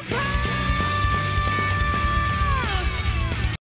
Bye.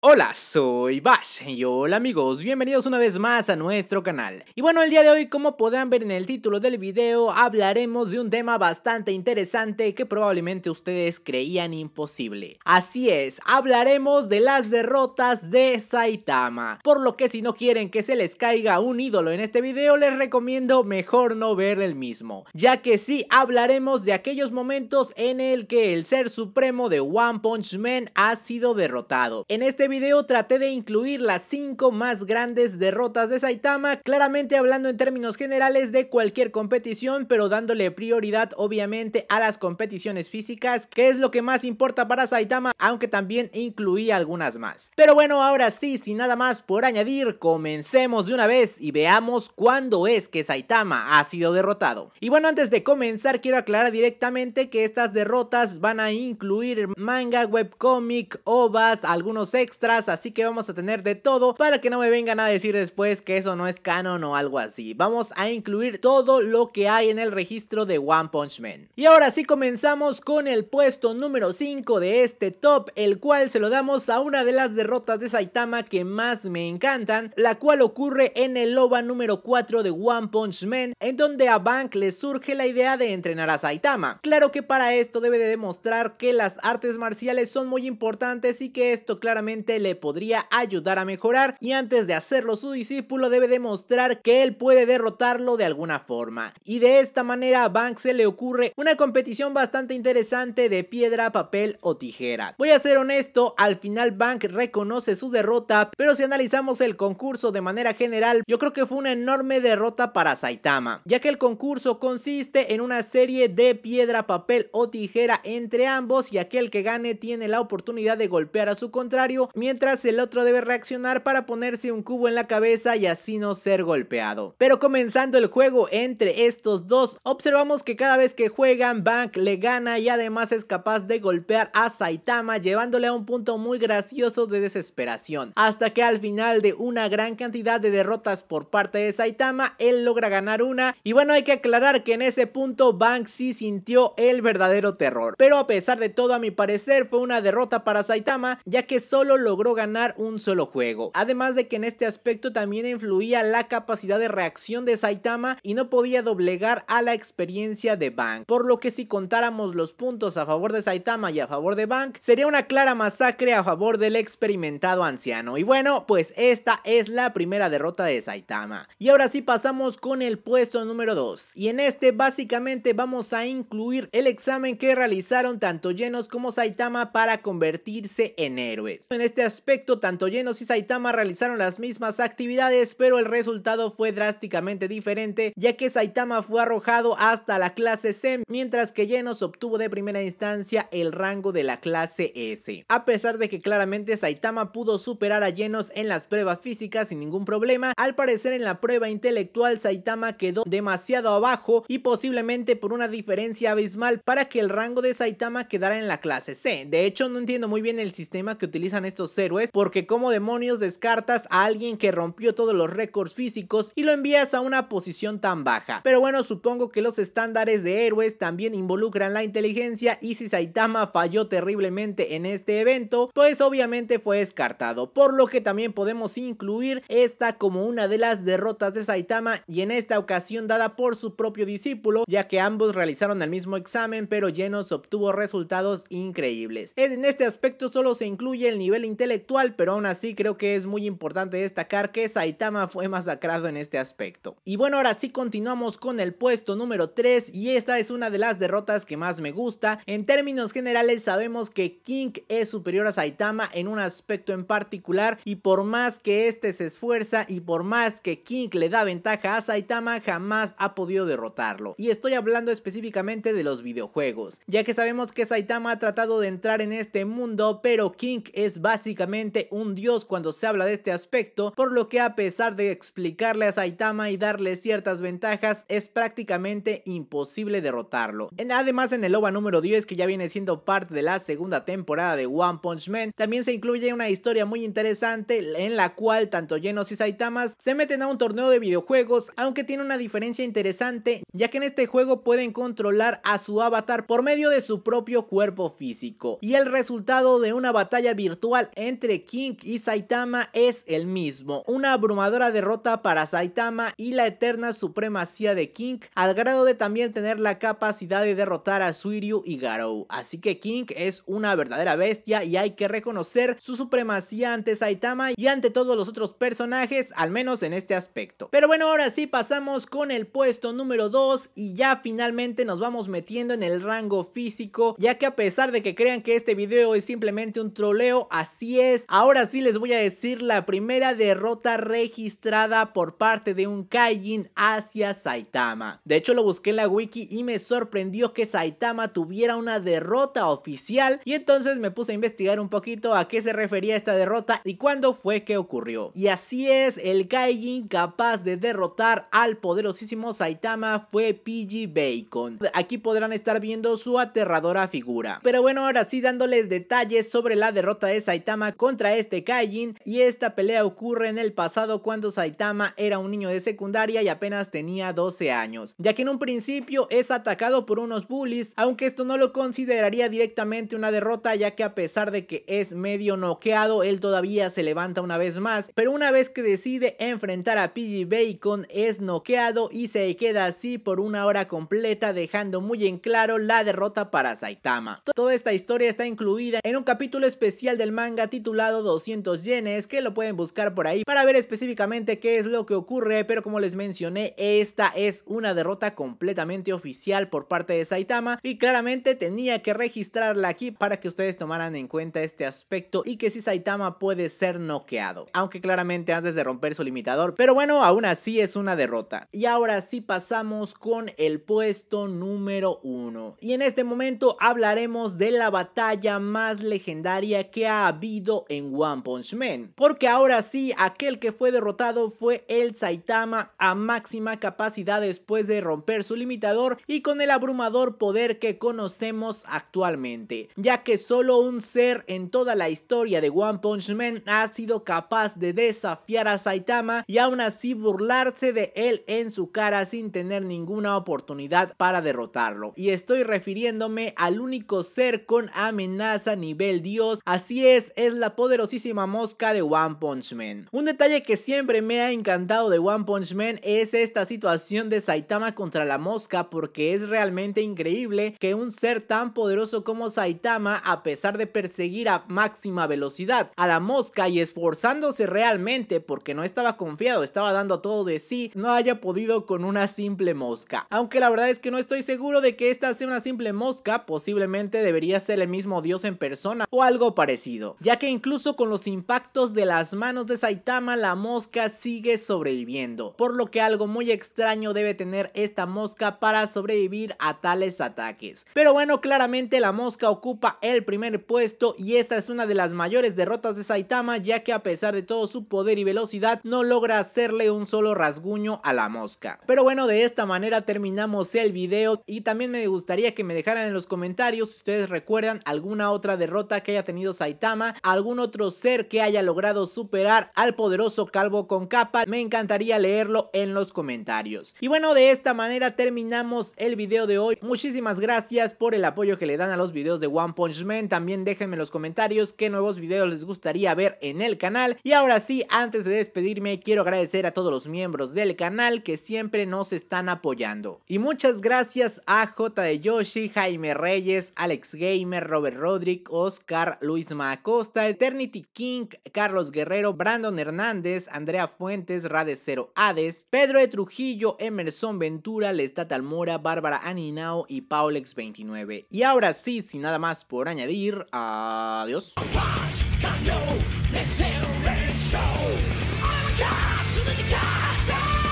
Hola, soy Bash y hola amigos, bienvenidos una vez más a nuestro canal. Y bueno, el día de hoy, como podrán ver en el título del video, hablaremos de un tema bastante interesante que probablemente ustedes creían imposible. Así es, hablaremos de las derrotas de Saitama. Por lo que si no quieren que se les caiga un ídolo en este video, les recomiendo mejor no ver el mismo. Ya que sí, hablaremos de aquellos momentos en el que el ser supremo de One Punch Man ha sido derrotado. En este video traté de incluir las 5 más grandes derrotas de Saitama, claramente hablando en términos generales de cualquier competición, pero dándole prioridad obviamente a las competiciones físicas, que es lo que más importa para Saitama, aunque también incluí algunas más. Pero bueno, ahora sí, sin nada más por añadir, comencemos de una vez y veamos cuándo es que Saitama ha sido derrotado. Y bueno, antes de comenzar quiero aclarar directamente que estas derrotas van a incluir manga, webcomic, ovas, algunos extras, así que vamos a tener de todo para que no me vengan a decir después que eso no es canon o algo así. Vamos a incluir todo lo que hay en el registro de One Punch Man. Y ahora sí comenzamos con el puesto número 5 de este top, el cual se lo damos a una de las derrotas de Saitama que más me encantan, la cual ocurre en el OVA número 4 de One Punch Man, en donde a Bank le surge la idea de entrenar a Saitama. Claro que para esto debe de demostrar que las artes marciales son muy importantes y que esto claramente le podría ayudar a mejorar y antes de hacerlo su discípulo debe demostrar que él puede derrotarlo de alguna forma. Y de esta manera a Bank se le ocurre una competición bastante interesante de piedra, papel o tijera. Voy a ser honesto, al final Bank reconoce su derrota, pero si analizamos el concurso de manera general, yo creo que fue una enorme derrota para Saitama, ya que el concurso consiste en una serie de piedra, papel o tijera entre ambos y aquel que gane tiene la oportunidad de golpear a su contrario mientras el otro debe reaccionar para ponerse un cubo en la cabeza y así no ser golpeado. Pero comenzando el juego entre estos dos, observamos que cada vez que juegan, Bank le gana y además es capaz de golpear a Saitama llevándole a un punto muy gracioso de desesperación. Hasta que al final de una gran cantidad de derrotas por parte de Saitama, él logra ganar una y bueno hay que aclarar que en ese punto Bank sí sintió el verdadero terror. Pero a pesar de todo a mi parecer fue una derrota para Saitama ya que solo logró ganar un solo juego. Además de que en este aspecto también influía la capacidad de reacción de Saitama y no podía doblegar a la experiencia de Bank. Por lo que si contáramos los puntos a favor de Saitama y a favor de Bank, sería una clara masacre a favor del experimentado anciano. Y bueno, pues esta es la primera derrota de Saitama. Y ahora sí pasamos con el puesto número 2. Y en este básicamente vamos a incluir el examen que realizaron tanto Llenos como Saitama para convertirse en héroes. En este este aspecto, tanto Genos y Saitama realizaron las mismas actividades, pero el resultado fue drásticamente diferente, ya que Saitama fue arrojado hasta la clase C, mientras que Genos obtuvo de primera instancia el rango de la clase S. A pesar de que claramente Saitama pudo superar a Genos en las pruebas físicas sin ningún problema, al parecer en la prueba intelectual Saitama quedó demasiado abajo y posiblemente por una diferencia abismal para que el rango de Saitama quedara en la clase C. De hecho, no entiendo muy bien el sistema que utilizan estos héroes porque como demonios descartas a alguien que rompió todos los récords físicos y lo envías a una posición tan baja. Pero bueno, supongo que los estándares de héroes también involucran la inteligencia y si Saitama falló terriblemente en este evento, pues obviamente fue descartado, por lo que también podemos incluir esta como una de las derrotas de Saitama y en esta ocasión dada por su propio discípulo, ya que ambos realizaron el mismo examen pero Genos obtuvo resultados increíbles. En este aspecto solo se incluye el nivel intelectual, pero aún así creo que es muy importante destacar que Saitama fue masacrado en este aspecto. Y bueno, ahora sí continuamos con el puesto número 3 y esta es una de las derrotas que más me gusta. En términos generales sabemos que King es superior a Saitama en un aspecto en particular y por más que este se esfuerza y por más que King le da ventaja a Saitama jamás ha podido derrotarlo. Y estoy hablando específicamente de los videojuegos, ya que sabemos que Saitama ha tratado de entrar en este mundo pero King es básicamente básicamente un dios cuando se habla de este aspecto, por lo que a pesar de explicarle a Saitama y darle ciertas ventajas, es prácticamente imposible derrotarlo. Además en el OVA número 10, que ya viene siendo parte de la segunda temporada de One Punch Man, también se incluye una historia muy interesante en la cual tanto Genos y Saitama se meten a un torneo de videojuegos, aunque tiene una diferencia interesante, ya que en este juego pueden controlar a su avatar por medio de su propio cuerpo físico, y el resultado de una batalla virtual entre King y Saitama es el mismo. Una abrumadora derrota para Saitama y la eterna supremacía de King al grado de también tener la capacidad de derrotar a Suiryu y Garou. Así que King es una verdadera bestia y hay que reconocer su supremacía ante Saitama y ante todos los otros personajes, al menos en este aspecto. Pero bueno, ahora sí pasamos con el puesto número 2 y ya finalmente nos vamos metiendo en el rango físico, ya que a pesar de que crean que este video es simplemente un troleo, así Así es, ahora sí les voy a decir la primera derrota registrada por parte de un Kaijin hacia Saitama. De hecho lo busqué en la wiki y me sorprendió que Saitama tuviera una derrota oficial y entonces me puse a investigar un poquito a qué se refería esta derrota y cuándo fue que ocurrió. Y así es, el Kaijin capaz de derrotar al poderosísimo Saitama fue PG Bacon. Aquí podrán estar viendo su aterradora figura. Pero bueno, ahora sí dándoles detalles sobre la derrota de Saitama Saitama contra este Kaijin y esta pelea ocurre en el pasado cuando Saitama era un niño de secundaria y apenas tenía 12 años, ya que en un principio es atacado por unos bullies, aunque esto no lo consideraría directamente una derrota ya que a pesar de que es medio noqueado, él todavía se levanta una vez más, pero una vez que decide enfrentar a PG Bacon es noqueado y se queda así por una hora completa dejando muy en claro la derrota para Saitama. Toda esta historia está incluida en un capítulo especial del manga titulado 200 yenes que lo pueden buscar por ahí para ver específicamente qué es lo que ocurre, pero como les mencioné, esta es una derrota completamente oficial por parte de Saitama y claramente tenía que registrarla aquí para que ustedes tomaran en cuenta este aspecto y que si Saitama puede ser noqueado, aunque claramente antes de romper su limitador, pero bueno, aún así es una derrota. Y ahora sí pasamos con el puesto número 1. Y en este momento hablaremos de la batalla más legendaria que ha habido en One Punch Man. Porque ahora sí, aquel que fue derrotado fue el Saitama a máxima capacidad después de romper su limitador y con el abrumador poder que conocemos actualmente, ya que solo un ser en toda la historia de One Punch Man ha sido capaz de desafiar a Saitama y aún así burlarse de él en su cara sin tener ninguna oportunidad para derrotarlo. Y estoy refiriéndome al único ser con amenaza nivel dios, así es es la poderosísima mosca de One Punch Man. Un detalle que siempre me ha encantado de One Punch Man es esta situación de Saitama contra la mosca porque es realmente increíble que un ser tan poderoso como Saitama a pesar de perseguir a máxima velocidad a la mosca y esforzándose realmente porque no estaba confiado, estaba dando todo de sí, no haya podido con una simple mosca. Aunque la verdad es que no estoy seguro de que esta sea una simple mosca, posiblemente debería ser el mismo dios en persona o algo parecido ya que incluso con los impactos de las manos de Saitama la mosca sigue sobreviviendo, por lo que algo muy extraño debe tener esta mosca para sobrevivir a tales ataques. Pero bueno, claramente la mosca ocupa el primer puesto y esta es una de las mayores derrotas de Saitama ya que a pesar de todo su poder y velocidad no logra hacerle un solo rasguño a la mosca. Pero bueno, de esta manera terminamos el video y también me gustaría que me dejaran en los comentarios si ustedes recuerdan alguna otra derrota que haya tenido Saitama algún otro ser que haya logrado superar al poderoso calvo con capa, me encantaría leerlo en los comentarios. Y bueno, de esta manera terminamos el video de hoy. Muchísimas gracias por el apoyo que le dan a los videos de One Punch Man. También déjenme en los comentarios qué nuevos videos les gustaría ver en el canal. Y ahora sí, antes de despedirme, quiero agradecer a todos los miembros del canal que siempre nos están apoyando. Y muchas gracias a J de Yoshi, Jaime Reyes, Alex Gamer, Robert Rodrick, Oscar, Luis Macos, Eternity King, Carlos Guerrero, Brandon Hernández, Andrea Fuentes, Cero Hades, Pedro de Trujillo, Emerson Ventura, Lestat Almora, Bárbara Aninao y Paulex29. Y ahora sí, sin nada más por añadir, adiós.